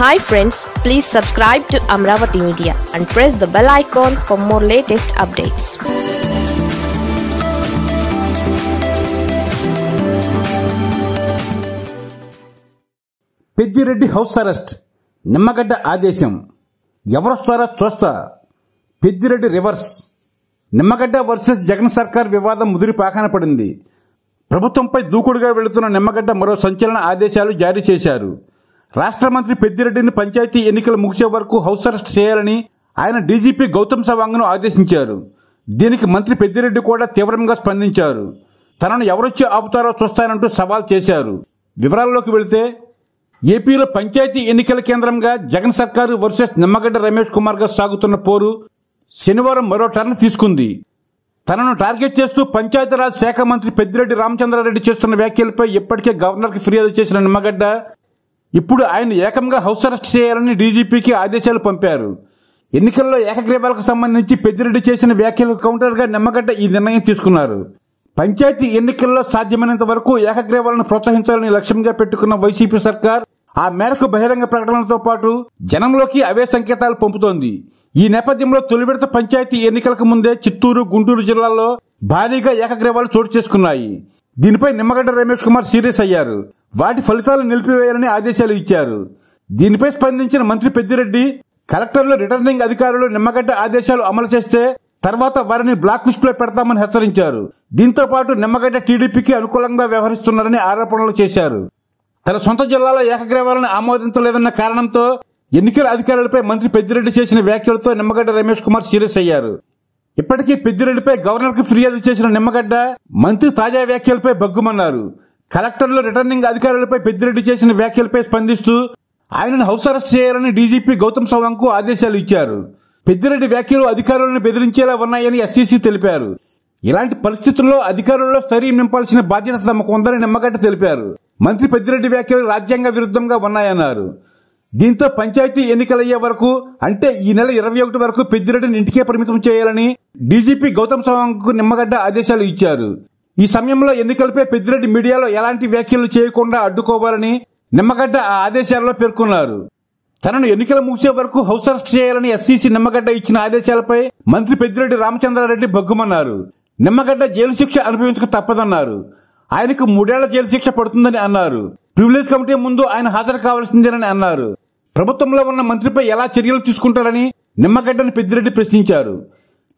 hi friends please subscribe to Amaravati media and press the bell icon for more latest updates Peddireddy house arrest Nimmagadda ఆదేశం ఎవరొస్తారా చూస్తా Peddireddy versus Nimmagadda versus Jagan సర్కార్ వివాదం ముదిరి పాకన పడింది ప్రభుత్వంపై దూకుడుగా వెళుతున్న నిమ్మగడ్డ మరో సంచలన ఆదేశాలు జారీ చేశారు రాష్ట్ర మంత్రి పెద్దిరెడ్డిని పంచాయతీ ఎన్నికలు ముగిసే వరకు హౌస్ అరెస్ట్ చేయాలని ఆయన డీజీపీ గౌతమ్ సవాంగ్ను ఆదేశించారు దీనికి మంత్రి పెద్దిరెడ్డి కూడా తీవ్రంగా స్పందించారు తనను ఎవరొచ్చి ఆపుతారో చూస్తానంటూ సవాల్ చేశారు వివరాల్లోకి వెళితే ఏపీలో పంచాయతీ ఎన్నికల కేంద్రంగా జగన్ సర్కారు వర్సెస్ నిమ్మగడ్డ రమేష్ కుమార్గా సాగుతున్న పోరు శనివారం మరో టర్న్ తీసుకుంది తనను టార్గెట్ చేస్తూ పంచాయతీరాజ్ శాఖ మంత్రి పెద్దిరెడ్డి రామచంద్రారెడ్డి చేస్తున్న వ్యాఖ్యలపై ఇప్పటికే గవర్నర్కి ఫిర్యాదు చేసిన నిమ్మగడ్డ ఇప్పుడు ఆయన ఏకంగా హౌస్ అరెస్ట్ చేయాలని డీజీపీకి ఆదేశాలు పంపారు ఎన్నికల్లో ఏకగ్రీవాలకు సంబంధించి పెద్దిరెడ్డి చేసిన వ్యాఖ్యలకు కౌంటర్గా నిమ్మగడ్డ ఈ నిర్ణయం తీసుకున్నారు పంచాయతీ ఎన్నికల్లో సాధ్యమైనంత వరకు ఏకగ్రీవాలను ప్రోత్సహించాలని లక్ష్యంగా పెట్టుకున్న వైసీపీ సర్కార్ ఆ మేరకు బహిరంగ ప్రకటనలతో పాటు జనంలోకి అవే సంకేతాలు పంపుతోంది ఈ నేపథ్యంలో తొలి విడత పంచాయతీ ఎన్నికలకు ముందే చిత్తూరు గుంటూరు జిల్లాల్లో భారీగా ఏకగ్రీవాలు చోటు చేసుకున్నాయి దీనిపై నిమ్మగడ్డ రమేష్ కుమార్ సీరియస్ అయ్యారు వాటి ఫలితాలు నిలిపివేయాలని ఆదేశాలు ఇచ్చారు దీనిపై స్పందించిన మంత్రి పెద్దిరెడ్డి కలెక్టర్లు రిటర్నింగ్ అధికారులు నిమ్మగడ్డ ఆదేశాలు అమలు చేస్తే తర్వాత వారిని బ్లాక్ లిస్ట్ లో పెడతామని హెచ్చరించారు దీంతో పాటు నిమ్మగడ్డ టీడీపీకి అనుకూలంగా వ్యవహరిస్తున్నారని ఆరోపణలు చేశారు తన సొంత జిల్లాలో ఏకగ్రీవాలను ఆమోదించలేదన్న కారణంతో ఎన్నికల అధికారులపై మంత్రి పెద్దిరెడ్డి చేసిన వ్యాఖ్యలతో నిమ్మగడ్డ రమేష్ కుమార్ సీరియస్ అయ్యారు ఇప్పటికీ పెద్దిరెడ్డిపై గవర్నర్కు ఫిర్యాదు చేసిన నిమ్మగడ్డ మంత్రి తాజా వ్యాఖ్యలపై బగ్గుమన్నారు కలెక్టర్లు రిటర్నింగ్ అధికారులపై పెద్దిరెడ్డి చేసిన వ్యాఖ్యలపై స్పందిస్తూ ఆయనను హౌస్ అరెస్ట్ చేయాలని డీజీపీ గౌతమ్ సవాంగ్కు ఆదేశాలు ఇచ్చారు పెద్దిరెడ్డి వ్యాఖ్యలు అధికారులను బెదిరించేలా ఉన్నాయని ఎస్సీసీ తెలిపారు ఇలాంటి పరిస్థితుల్లో అధికారుల్లో స్థైర్యం నింపాల్సిన బాధ్యత తమకు ఉందని నిమ్మగడ్డ తెలిపారు మంత్రి పెద్దిరెడ్డి వ్యాఖ్యలు రాజ్యాంగ విరుద్ధంగా ఉన్నాయన్నారు దీంతో పంచాయతీ ఎన్నికలయ్యే వరకు అంటే ఈ నెల ఇరవై ఒకటి వరకు పెద్దిరెడ్డిని ఇంటికే పరిమితం చేయాలని డీజీపీ గౌతమ్ కు నిమ్మగడ్డ ఆదేశాలు ఇచ్చారు ఈ సమయంలో ఎన్నికలపై పెద్దిరెడ్డి మీడియాలో ఎలాంటి వ్యాఖ్యలు చేయకుండా అడ్డుకోవాలని నిమ్మగడ్డ ఆ ఆదేశాల్లో పేర్కొన్నారు తనను ఎన్నికలు ముగిసే వరకు హౌస్ అరెస్ట్ చేయాలని ఎస్సీసీ నిమ్మగడ్డ ఇచ్చిన ఆదేశాలపై మంత్రి పెద్దిరెడ్డి రామచంద్రారెడ్డి భగ్గుమన్నారు నిమ్మగడ్డ జైలు శిక్ష అనుభవించక తప్పదన్నారు ఆయనకు మూడేళ్ల జైలు శిక్ష పడుతుందని అన్నారు ప్రివిలేజ్ కమిటీ ముందు ఆయన హాజరు కావాల్సిందేనని అన్నారు ప్రభుత్వంలో ఉన్న మంత్రిపై ఎలా చర్యలు తీసుకుంటారని నిమ్మగడ్డని పెద్దిరెడ్డి ప్రశ్నించారు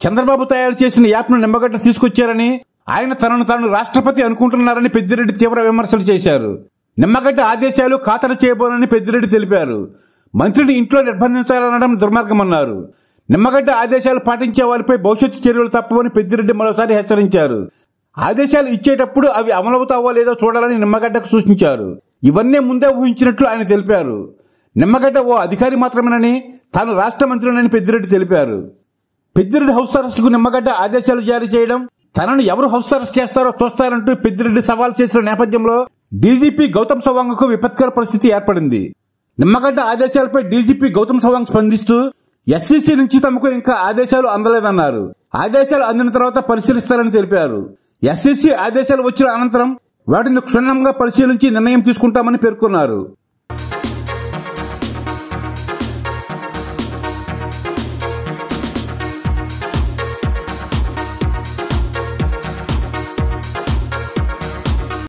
చంద్రబాబు తయారు చేసిన యాప్ను నిమ్మగడ్డ తీసుకొచ్చారని ఆయన తనను తాను రాష్ట్రపతి అనుకుంటున్నారని పెద్దిరెడ్డి తీవ్ర విమర్శలు చేశారు నిమ్మగడ్డ ఆదేశాలు ఖాతరు చేయబోనని పెద్దిరెడ్డి తెలిపారు మంత్రిని ఇంట్లో నిర్బంధించాలనడం దుర్మార్గమన్నారు నిమ్మగడ్డ ఆదేశాలు పాటించే వారిపై భవిష్యత్తు చర్యలు తప్పవని పెద్దిరెడ్డి మరోసారి హెచ్చరించారు ఆదేశాలు ఇచ్చేటప్పుడు అవి అమలవుతావో లేదో చూడాలని నిమ్మగడ్డకు సూచించారు ఇవన్నీ ముందే ఊహించినట్లు ఆయన తెలిపారు నిమ్మగడ్డ ఓ అధికారి మాత్రమేనని తాను రాష్ట్ర మంత్రినని పెద్దిరెడ్డి తెలిపారు పెద్దిరెడ్డి హౌస్ అరెస్టుకు నిమ్మగడ్డ ఆదేశాలు జారీ చేయడం తనను ఎవరు హౌస్ అరెస్ట్ చేస్తారో చూస్తారంటూ పెద్దిరెడ్డి సవాల్ చేసిన నేపథ్యంలో డీజీపీ గౌతమ్ సవాంగ్కు విపత్కర పరిస్థితి ఏర్పడింది నిమ్మగడ్డ ఆదేశాలపై డీజీపీ గౌతమ్ సవాంగ్ స్పందిస్తూ ఎస్సీసీ నుంచి తమకు ఇంకా ఆదేశాలు అందలేదన్నారు ఆదేశాలు అందిన తర్వాత పరిశీలిస్తారని తెలిపారు ఎస్సీసీ ఆదేశాలు వచ్చిన అనంతరం వాటిని క్షుణ్ణంగా పరిశీలించి నిర్ణయం తీసుకుంటామని పేర్కొన్నారు